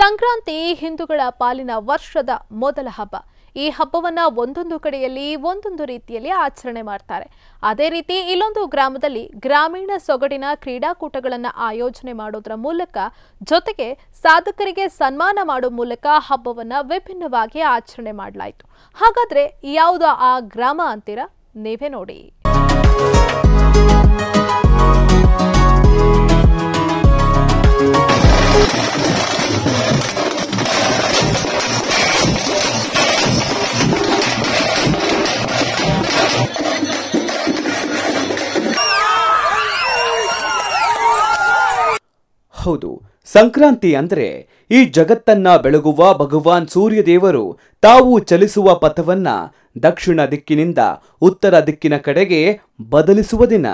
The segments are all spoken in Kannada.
ಸಂಕ್ರಾಂತಿ ಹಿಂದೂಗಳ ಪಾಲಿನ ವರ್ಷದ ಮೊದಲ ಹಬ್ಬ ಈ ಹಬ್ಬವನ್ನ ಒಂದೊಂದು ಕಡೆಯಲ್ಲಿ ಒಂದೊಂದು ರೀತಿಯಲ್ಲಿ ಆಚರಣೆ ಮಾಡ್ತಾರೆ ಅದೇ ರೀತಿ ಇಲ್ಲೊಂದು ಗ್ರಾಮದಲ್ಲಿ ಗ್ರಾಮೀಣ ಸೊಗಡಿನ ಕ್ರೀಡಾಕೂಟಗಳನ್ನು ಆಯೋಜನೆ ಮಾಡೋದ್ರ ಮೂಲಕ ಜೊತೆಗೆ ಸಾಧಕರಿಗೆ ಸನ್ಮಾನ ಮಾಡೋ ಮೂಲಕ ಹಬ್ಬವನ್ನ ವಿಭಿನ್ನವಾಗಿ ಆಚರಣೆ ಮಾಡಲಾಯಿತು ಹಾಗಾದ್ರೆ ಯಾವುದು ಆ ಗ್ರಾಮ ಅಂತೀರಾ ನೀವೇ ನೋಡಿ ಹೌದು ಸಂಕ್ರಾಂತಿ ಅಂದರೆ ಈ ಜಗತ್ತನ್ನ ಬೆಳಗುವ ಭಗವಾನ್ ಸೂರ್ಯದೇವರು ತಾವು ಚಲಿಸುವ ಪಥವನ್ನ ದಕ್ಷಿಣ ದಿಕ್ಕಿನಿಂದ ಉತ್ತರ ದಿಕ್ಕಿನ ಕಡೆಗೆ ಬದಲಿಸುವ ದಿನ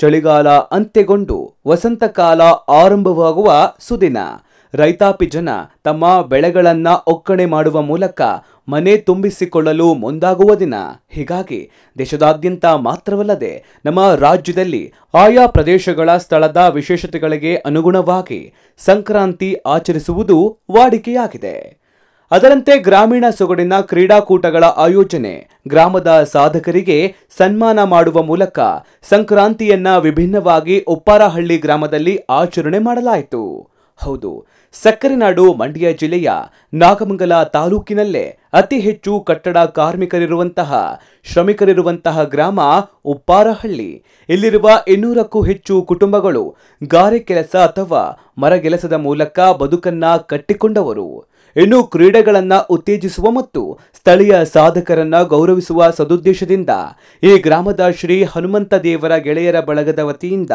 ಚಳಿಗಾಲ ಅಂತ್ಯಗೊಂಡು ವಸಂತಕಾಲ ಆರಂಭವಾಗುವ ಸುದಿನ ರೈತಾಪಿ ಜನ ತಮ್ಮ ಬೆಳೆಗಳನ್ನ ಒಕ್ಕಣೆ ಮಾಡುವ ಮೂಲಕ ಮನೆ ತುಂಬಿಸಿಕೊಳ್ಳಲು ಮುಂದಾಗುವ ದಿನ ಹೀಗಾಗಿ ದೇಶದಾದ್ಯಂತ ಮಾತ್ರವಲ್ಲದೆ ನಮ್ಮ ರಾಜ್ಯದಲ್ಲಿ ಆಯಾ ಪ್ರದೇಶಗಳ ಸ್ಥಳದ ವಿಶೇಷತೆಗಳಿಗೆ ಅನುಗುಣವಾಗಿ ಸಂಕ್ರಾಂತಿ ಆಚರಿಸುವುದು ವಾಡಿಕೆಯಾಗಿದೆ ಅದರಂತೆ ಗ್ರಾಮೀಣ ಸೊಗಡಿನ ಕ್ರೀಡಾಕೂಟಗಳ ಆಯೋಜನೆ ಗ್ರಾಮದ ಸಾಧಕರಿಗೆ ಸನ್ಮಾನ ಮಾಡುವ ಮೂಲಕ ಸಂಕ್ರಾಂತಿಯನ್ನ ವಿಭಿನ್ನವಾಗಿ ಉಪ್ಪಾರಹಳ್ಳಿ ಗ್ರಾಮದಲ್ಲಿ ಆಚರಣೆ ಮಾಡಲಾಯಿತು ಹೌದು ಸಕ್ಕರೆನಾಡು ಮಂಡ್ಯ ಜಿಲ್ಲೆಯ ನಾಗಮಂಗಲ ತಾಲೂಕಿನಲ್ಲೇ ಅತಿ ಹೆಚ್ಚು ಕಟ್ಟಡ ಕಾರ್ಮಿಕರಿರುವಂತಹ ಶ್ರಮಿಕರಿರುವಂತಹ ಗ್ರಾಮ ಉಪ್ಪಾರಹಳ್ಳಿ ಇಲ್ಲಿರುವ ಇನ್ನೂರಕ್ಕೂ ಹೆಚ್ಚು ಕುಟುಂಬಗಳು ಗಾರೆ ಕೆಲಸ ಅಥವಾ ಮರಗೆಲಸದ ಮೂಲಕ ಬದುಕನ್ನ ಕಟ್ಟಿಕೊಂಡವರು ಇನ್ನು ಕ್ರೀಡೆಗಳನ್ನು ಉತ್ತೇಜಿಸುವ ಮತ್ತು ಸ್ಥಳೀಯ ಸಾಧಕರನ್ನು ಗೌರವಿಸುವ ಸದುದ್ದೇಶದಿಂದ ಈ ಗ್ರಾಮದ ಶ್ರೀ ಹನುಮಂತ ದೇವರ ಗೆಳೆಯರ ಬಳಗದ ವತಿಯಿಂದ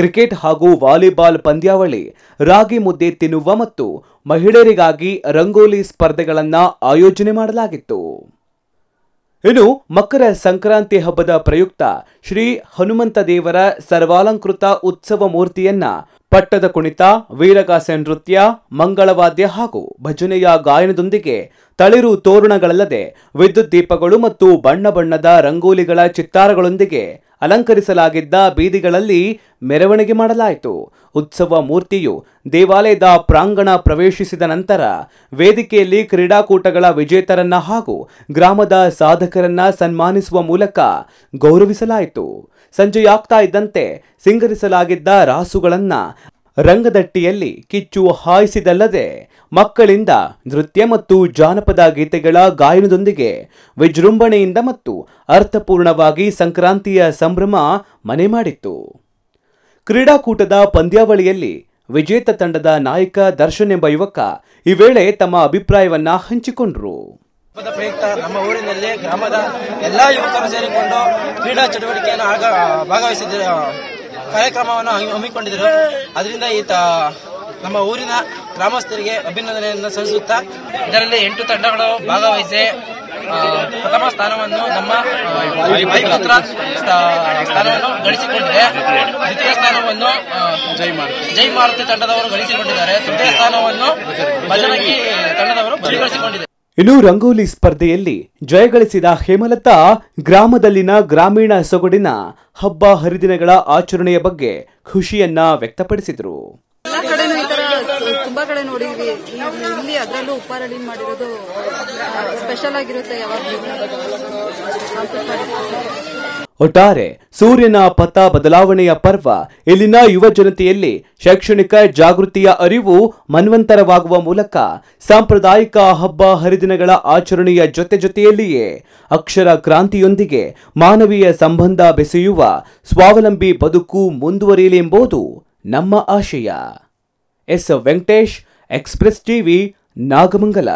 ಕ್ರಿಕೆಟ್ ಹಾಗೂ ವಾಲಿಬಾಲ್ ಪಂದ್ಯಾವಳಿ ರಾಗಿ ಮುದ್ದೆ ತಿನ್ನುವ ಮತ್ತು ಮಹಿಳೆಯರಿಗಾಗಿ ರಂಗೋಲಿ ಸ್ಪರ್ಧೆಗಳನ್ನು ಆಯೋಜನೆ ಮಾಡಲಾಗಿತ್ತು ಇನ್ನು ಮಕರ ಸಂಕ್ರಾಂತಿ ಹಬ್ಬದ ಪ್ರಯುಕ್ತ ಶ್ರೀ ಹನುಮಂತ ದೇವರ ಸರ್ವಾಲಂಕೃತ ಉತ್ಸವ ಮೂರ್ತಿಯನ್ನ ಪಟ್ಟದ ಕುಣಿತ ವೀರಗಾಸೆ ನೃತ್ಯ ಮಂಗಳವಾದ್ಯ ಹಾಗೂ ಭಜನೆಯ ಗಾಯನದೊಂದಿಗೆ ತಳಿರು ತೋರಣಗಳಲ್ಲದೆ ವಿದ್ಯುತ್ ದೀಪಗಳು ಮತ್ತು ಬಣ್ಣ ಬಣ್ಣದ ರಂಗೋಲಿಗಳ ಚಿತ್ತಾರಗಳೊಂದಿಗೆ ಅಲಂಕರಿಸಲಾಗಿದ್ದ ಬೀದಿಗಳಲ್ಲಿ ಮೆರವಣಿಗೆ ಮಾಡಲಾಯಿತು ಉತ್ಸವ ಮೂರ್ತಿಯು ದೇವಾಲಯದ ಪ್ರಾಂಗಣ ಪ್ರವೇಶಿಸಿದ ನಂತರ ವೇದಿಕೆಯಲ್ಲಿ ಕ್ರೀಡಾಕೂಟಗಳ ವಿಜೇತರನ್ನ ಹಾಗೂ ಗ್ರಾಮದ ಸಾಧಕರನ್ನ ಸನ್ಮಾನಿಸುವ ಮೂಲಕ ಗೌರವಿಸಲಾಯಿತು ಸಂಜೆಯಾಗ್ತಾ ಇದ್ದಂತೆ ಸಿಂಗರಿಸಲಾಗಿದ್ದ ರಾಸುಗಳನ್ನ ರಂಗದಟ್ಟಿಯಲ್ಲಿ ಕಿಚ್ಚು ಹಾಯಿಸಿದಲ್ಲದೆ ಮಕ್ಕಳಿಂದ ನೃತ್ಯ ಮತ್ತು ಜಾನಪದ ಗೀತೆಗಳ ಗಾಯನದೊಂದಿಗೆ ವಿಜೃಂಭಣೆಯಿಂದ ಮತ್ತು ಅರ್ಥಪೂರ್ಣವಾಗಿ ಸಂಕ್ರಾಂತಿಯ ಸಂಭ್ರಮ ಮನೆ ಮಾಡಿತ್ತು ಕ್ರೀಡಾಕೂಟದ ಪಂದ್ಯಾವಳಿಯಲ್ಲಿ ವಿಜೇತ ತಂಡದ ನಾಯಕ ದರ್ಶನ್ ಎಂಬ ಯುವಕ ಈ ವೇಳೆ ತಮ್ಮ ಅಭಿಪ್ರಾಯವನ್ನ ಹಂಚಿಕೊಂಡರು ಹಬ್ಬದ ಪ್ರಯುಕ್ತ ನಮ್ಮ ಊರಿನಲ್ಲಿ ಗ್ರಾಮದ ಎಲ್ಲಾ ಯುವಕರು ಸೇರಿಕೊಂಡು ಕ್ರೀಡಾ ಚಟುವಟಿಕೆಯನ್ನು ಭಾಗವಹಿಸಿದ ಕಾರ್ಯಕ್ರಮವನ್ನು ಹಮ್ಮಿಕೊಂಡಿದ್ದರು ಅದರಿಂದ ಈತ ನಮ್ಮ ಊರಿನ ಗ್ರಾಮಸ್ಥರಿಗೆ ಅಭಿನಂದನೆಯನ್ನು ಸಲ್ಲಿಸುತ್ತಾ ಇದರಲ್ಲಿ ಎಂಟು ತಂಡಗಳು ಭಾಗವಹಿಸಿ ಪ್ರಥಮ ಸ್ಥಾನವನ್ನು ನಮ್ಮ ಪುತ್ರ ಸ್ಥಾನವನ್ನು ಗಳಿಸಿಕೊಂಡಿದೆ ದ್ವಿತೀಯ ಸ್ಥಾನವನ್ನು ಜೈ ಮಾರುತಿ ತಂಡದವರು ಗಳಿಸಿಕೊಂಡಿದ್ದಾರೆ ತೃತೀಯ ಸ್ಥಾನವನ್ನು ಬಜರಂಗಿ ತಂಡದವರು ಗಳಿಸಿಕೊಂಡಿದ್ದಾರೆ ಇನ್ನು ರಂಗೋಲಿ ಸ್ಪರ್ಧೆಯಲ್ಲಿ ಜಯಗಳಿಸಿದ ಹೇಮಲತಾ ಗ್ರಾಮದಲ್ಲಿನ ಗ್ರಾಮೀಣ ಸೊಗಡಿನ ಹಬ್ಬ ಹರಿದಿನಗಳ ಆಚರಣೆಯ ಬಗ್ಗೆ ಖುಷಿಯನ್ನ ವ್ಯಕ್ತಪಡಿಸಿದರು ತುಂಬಾ ಕಡೆ ನೋಡಿದ್ವಿ ಇಲ್ಲಿ ಅದರಲ್ಲೂ ಉಪ್ಪಾರಳಿ ಮಾಡಿರೋದು ಸ್ಪೆಷಲ್ ಆಗಿರುತ್ತೆ ಯಾವಾಗಲೂ ಒಟ್ಟಾರೆ ಸೂರ್ಯನ ಪಥ ಬದಲಾವಣೆಯ ಪರ್ವ ಇಲ್ಲಿನ ಯುವ ಜನತೆಯಲ್ಲಿ ಶೈಕ್ಷಣಿಕ ಜಾಗೃತಿಯ ಅರಿವು ಮನ್ವಂತರವಾಗುವ ಮೂಲಕ ಸಾಂಪ್ರದಾಯಿಕ ಹಬ್ಬ ಹರಿದಿನಗಳ ಆಚರಣೆಯ ಜೊತೆ ಜೊತೆಯಲ್ಲಿಯೇ ಅಕ್ಷರ ಕ್ರಾಂತಿಯೊಂದಿಗೆ ಮಾನವೀಯ ಸಂಬಂಧ ಬೆಸೆಯುವ ಸ್ವಾವಲಂಬಿ ಬದುಕು ಮುಂದುವರಿಯಲಿ ಎಂಬುದು ನಮ್ಮ ಆಶಯ S Venkatesh express TV Nagamangala